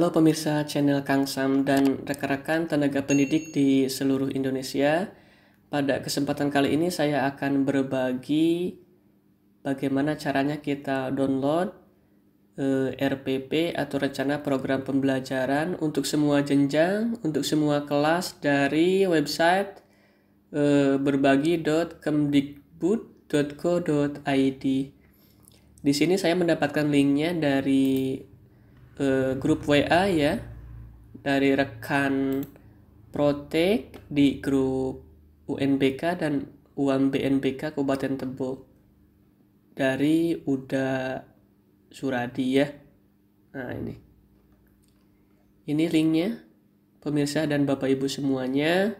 Halo pemirsa channel Kang Sam dan rekan-rekan tenaga pendidik di seluruh Indonesia. Pada kesempatan kali ini saya akan berbagi bagaimana caranya kita download eh, RPP atau rencana program pembelajaran untuk semua jenjang, untuk semua kelas dari website eh, berbagi.kemdikbud.co.id. Di sini saya mendapatkan linknya dari uh, grup WA ya dari rekan Protek di grup UNBK dan UAM BNBK Kabupaten Tebo dari Uda Suradi ya. Nah ini. Ini linknya pemirsa dan bapak ibu semuanya.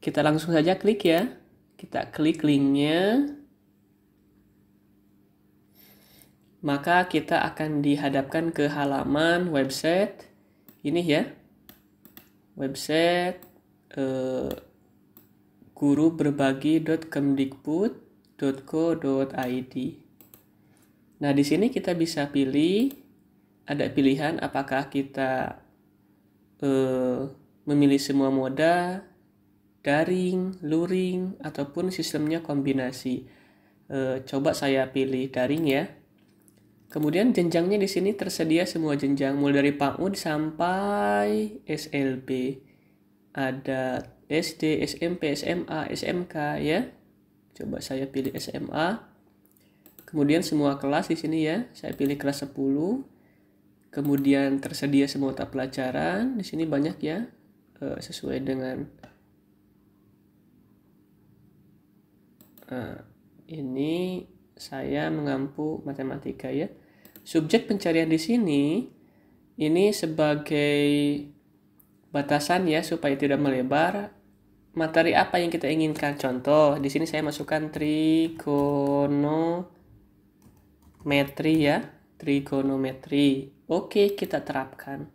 Kita langsung saja klik ya. Kita klik linknya. maka kita akan dihadapkan ke halaman website ini ya website eh, guru id nah di sini kita bisa pilih ada pilihan apakah kita eh, memilih semua moda daring, luring ataupun sistemnya kombinasi. eh, coba saya pilih daring ya. Kemudian jenjangnya di sini tersedia semua jenjang mulai dari PAUD sampai SLB. Ada SD, SMP, SMA, SMK ya. Coba saya pilih SMA. Kemudian semua kelas di sini ya. Saya pilih kelas 10. Kemudian tersedia semua mata pelajaran. Di sini banyak ya. Eh, sesuai dengan nah, ini saya mengampu matematika ya subjek pencarian di sini ini sebagai batasan ya supaya tidak melebar materi apa yang kita inginkan contoh di sini saya masukkan trigonometri ya trigonometri oke kita terapkan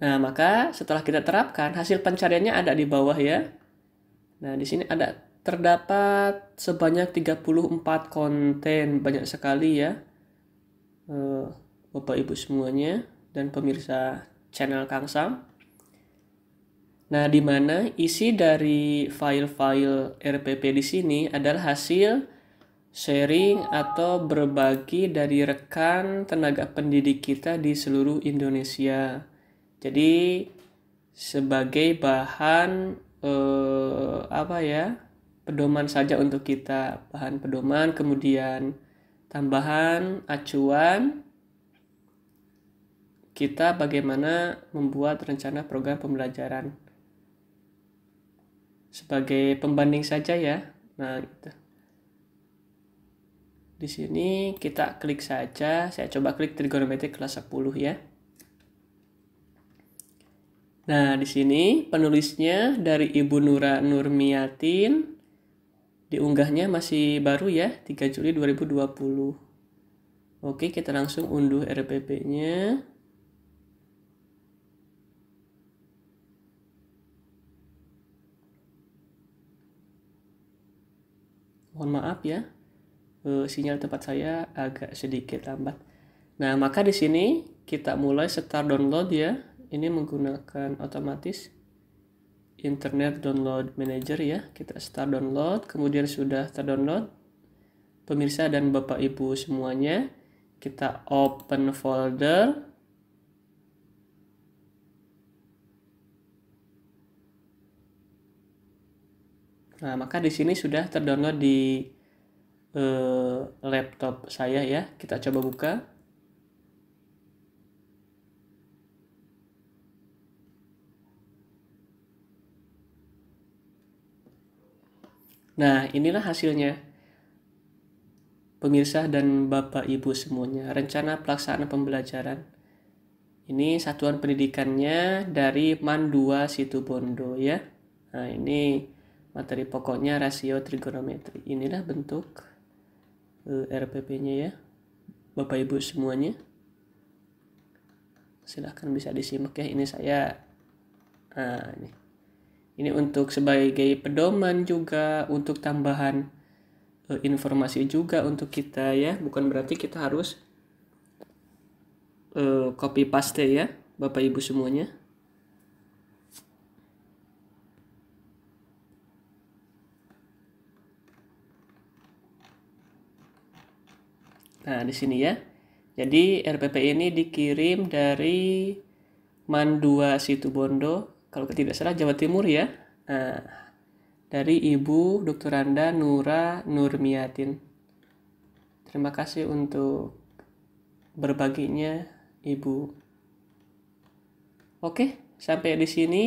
nah maka setelah kita terapkan hasil pencariannya ada di bawah ya nah di sini ada terdapat sebanyak 34 konten, banyak sekali ya. Eh, Bapak Ibu semuanya dan pemirsa channel Kang Sam. Nah, di mana isi dari file-file RPP di sini adalah hasil sharing atau berbagi dari rekan tenaga pendidik kita di seluruh Indonesia. Jadi sebagai bahan eh, apa ya? pedoman saja untuk kita bahan pedoman kemudian tambahan acuan kita bagaimana membuat rencana program pembelajaran sebagai pembanding saja ya nah gitu di sini kita klik saja saya coba klik trigonometri kelas 10 ya nah di sini penulisnya dari Ibu Nura Nurmiatin Diunggahnya masih baru ya, 3 Juli 2020. Oke, kita langsung unduh RPP-nya. Mohon maaf ya, eh, sinyal tempat saya agak sedikit lambat. Nah, maka di sini kita mulai start download ya. Ini menggunakan otomatis internet download manager ya kita start download kemudian sudah terdownload pemirsa dan bapak ibu semuanya kita open folder nah maka di sini sudah terdownload di eh, laptop saya ya kita coba buka Nah, inilah hasilnya. Pemirsa dan Bapak Ibu semuanya, rencana pelaksanaan pembelajaran. Ini satuan pendidikannya dari Mandua Situbondo ya. Nah, ini materi pokoknya rasio trigonometri. Inilah bentuk eh, RPP-nya ya. Bapak Ibu semuanya. Silahkan bisa disimak ya. Ini saya nah ini ini untuk sebagai pedoman juga, untuk tambahan uh, informasi juga untuk kita ya. Bukan berarti kita harus uh, copy paste ya, Bapak Ibu semuanya. Nah, di sini ya. Jadi RPP ini dikirim dari Mandua Situbondo kalau tidak salah Jawa Timur ya nah, dari Ibu Dr. Randa Nura Nurmiatin terima kasih untuk berbaginya Ibu oke sampai di sini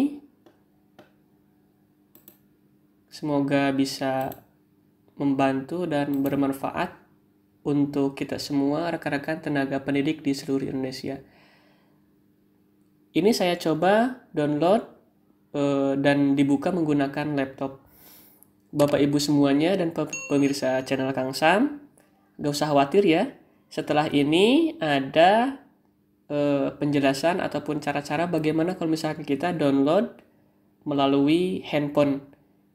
semoga bisa membantu dan bermanfaat untuk kita semua rekan-rekan tenaga pendidik di seluruh Indonesia. Ini saya coba download Eh, dan dibuka menggunakan laptop. Bapak Ibu semuanya dan pemirsa channel Kang Sam, gak usah khawatir ya. Setelah ini ada eh, penjelasan ataupun cara-cara bagaimana kalau misalkan kita download melalui handphone.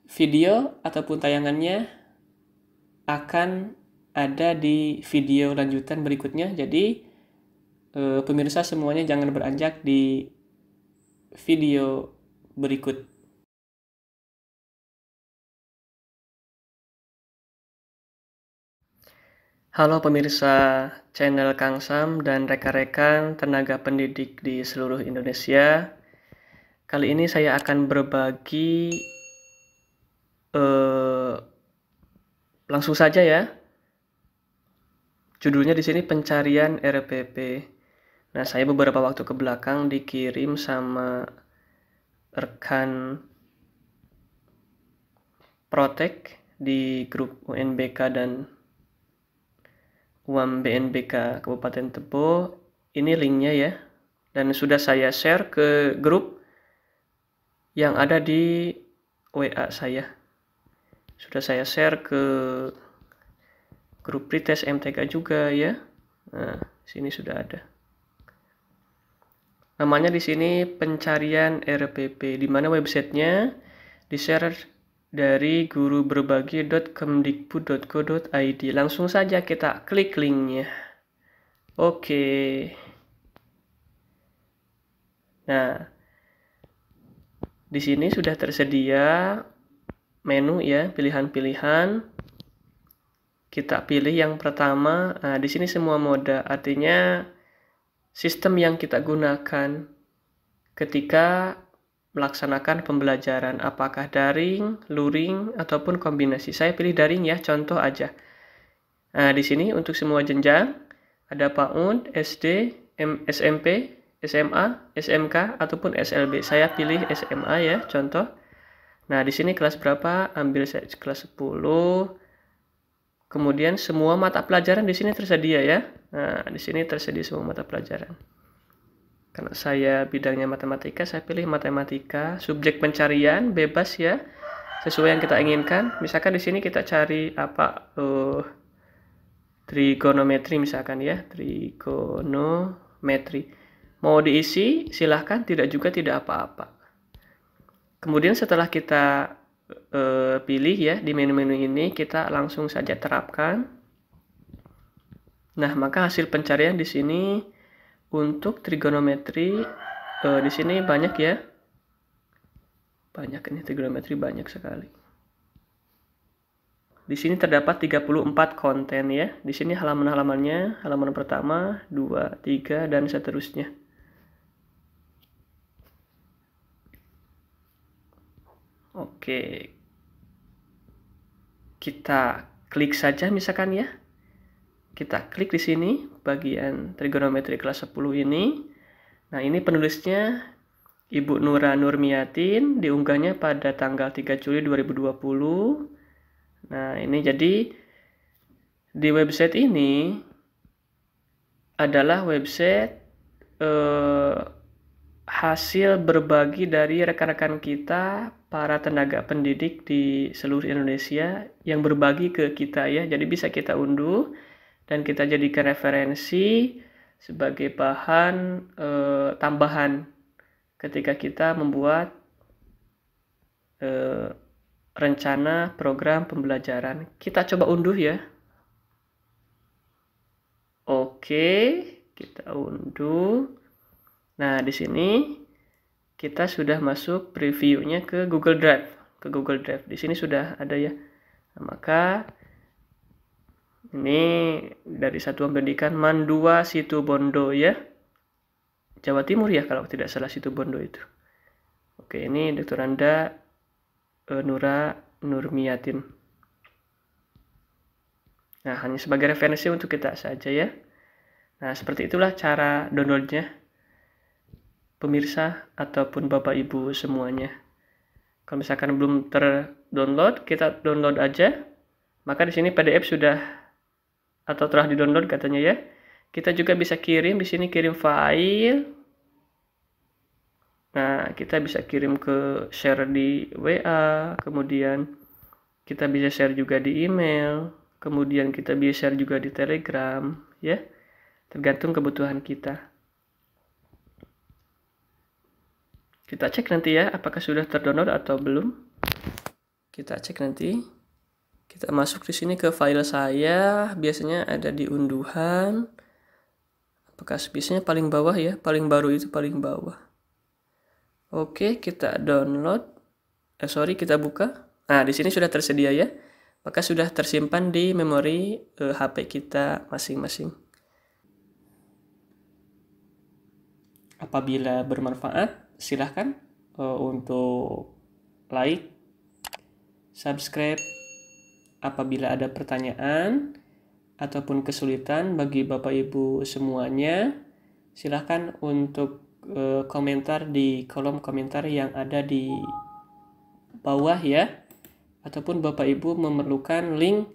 Video ataupun tayangannya akan ada di video lanjutan berikutnya. Jadi, eh, pemirsa semuanya jangan beranjak di video berikut Halo pemirsa channel Kang Sam dan rekan-rekan tenaga pendidik di seluruh Indonesia. Kali ini saya akan berbagi eh, langsung saja ya. Judulnya di sini pencarian RPP. Nah, saya beberapa waktu ke belakang dikirim sama rekan protek di grup UNBK dan UAM BNBK Kabupaten Tebo ini linknya ya dan sudah saya share ke grup yang ada di WA saya sudah saya share ke grup pretest MTK juga ya nah sini sudah ada namanya di sini pencarian RPP di mana websitenya di share dari guru berbagi.kemdikbud.go.id langsung saja kita klik linknya oke nah di sini sudah tersedia menu ya pilihan-pilihan kita pilih yang pertama nah, di sini semua moda artinya sistem yang kita gunakan ketika melaksanakan pembelajaran apakah daring, luring, ataupun kombinasi. Saya pilih daring ya, contoh aja. Nah, di sini untuk semua jenjang ada PAUD, SD, SMP, SMA, SMK, ataupun SLB. Saya pilih SMA ya, contoh. Nah, di sini kelas berapa? Ambil kelas 10, Kemudian semua mata pelajaran di sini tersedia ya. Nah, di sini tersedia semua mata pelajaran. Karena saya bidangnya matematika, saya pilih matematika, subjek pencarian bebas ya, sesuai yang kita inginkan. Misalkan di sini kita cari apa uh, trigonometri misalkan ya, trigonometri. Mau diisi silahkan, tidak juga tidak apa-apa. Kemudian setelah kita uh, pilih ya di menu-menu ini kita langsung saja terapkan. Nah, maka hasil pencarian di sini untuk trigonometri eh, di sini banyak ya. Banyak ini trigonometri banyak sekali. Di sini terdapat 34 konten ya. Di sini halaman-halamannya, halaman pertama, 2, 3 dan seterusnya. Oke, kita klik saja misalkan ya. Kita klik di sini bagian trigonometri kelas 10 ini. Nah, ini penulisnya Ibu Nura Nurmiatin diunggahnya pada tanggal 3 Juli 2020. Nah, ini jadi di website ini adalah website eh, hasil berbagi dari rekan-rekan kita para tenaga pendidik di seluruh Indonesia yang berbagi ke kita ya. Jadi bisa kita unduh dan kita jadikan referensi sebagai bahan e, tambahan ketika kita membuat e, rencana program pembelajaran. Kita coba unduh ya. Oke, kita unduh. Nah, di sini kita sudah masuk previewnya ke Google Drive ke Google Drive di sini sudah ada ya nah, maka ini dari Satuan Pendidikan Mandua Situbondo ya Jawa Timur ya kalau tidak salah Situbondo itu oke ini Dokter Anda eh, Nura Nurmiatin nah hanya sebagai referensi untuk kita saja ya nah seperti itulah cara downloadnya pemirsa ataupun Bapak Ibu semuanya. Kalau misalkan belum terdownload, kita download aja. Maka di sini PDF sudah atau telah didownload katanya ya. Kita juga bisa kirim di sini kirim file. Nah, kita bisa kirim ke share di WA, kemudian kita bisa share juga di email, kemudian kita bisa share juga di Telegram, ya. Tergantung kebutuhan kita. Kita cek nanti ya, apakah sudah terdownload atau belum. Kita cek nanti. Kita masuk di sini ke file saya, biasanya ada di unduhan. Apakah biasanya paling bawah ya, paling baru itu paling bawah. Oke, kita download. Eh, sorry, kita buka. Nah, di sini sudah tersedia ya. Maka sudah tersimpan di memori eh, HP kita masing-masing. apabila bermanfaat, silahkan uh, untuk like, subscribe apabila ada pertanyaan ataupun kesulitan bagi Bapak Ibu semuanya. Silahkan untuk uh, komentar di kolom komentar yang ada di bawah ya. Ataupun Bapak Ibu memerlukan link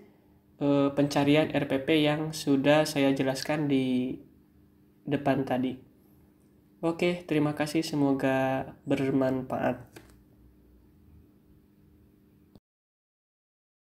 eh, pencarian RPP yang sudah saya jelaskan di depan tadi. Oke, terima kasih. Semoga bermanfaat.